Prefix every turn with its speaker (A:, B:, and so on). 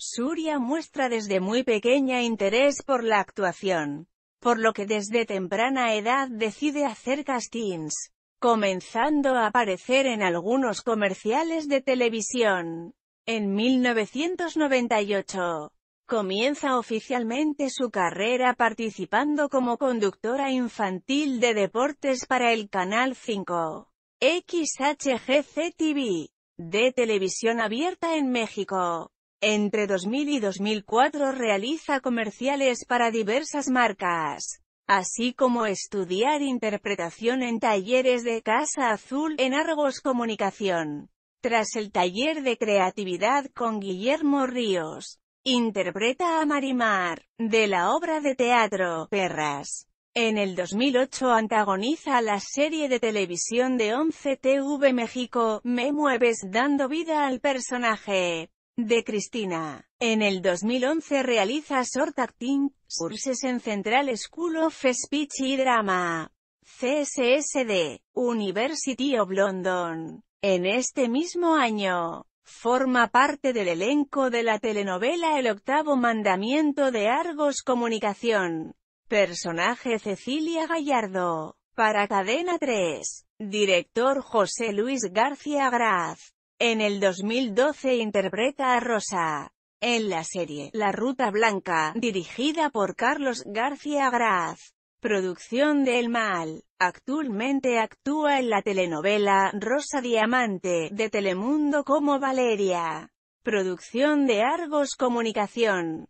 A: Surya muestra desde muy pequeña interés por la actuación, por lo que desde temprana edad decide hacer castings, comenzando a aparecer en algunos comerciales de televisión. En 1998, comienza oficialmente su carrera participando como conductora infantil de deportes para el Canal 5, XHGC TV, de televisión abierta en México. Entre 2000 y 2004 realiza comerciales para diversas marcas, así como estudiar interpretación en talleres de Casa Azul en Argos Comunicación. Tras el taller de creatividad con Guillermo Ríos, interpreta a Marimar, de la obra de teatro Perras. En el 2008 antagoniza la serie de televisión de 11 TV México, Me Mueves dando vida al personaje de Cristina. En el 2011 realiza Short Acting, Curses en Central School of Speech y Drama, CSSD, University of London. En este mismo año, forma parte del elenco de la telenovela El Octavo Mandamiento de Argos Comunicación. Personaje Cecilia Gallardo. Para Cadena 3. Director José Luis García Graz. En el 2012 interpreta a Rosa en la serie La Ruta Blanca, dirigida por Carlos García Graz. Producción del El Mal. Actualmente actúa en la telenovela Rosa Diamante, de Telemundo como Valeria. Producción de Argos Comunicación.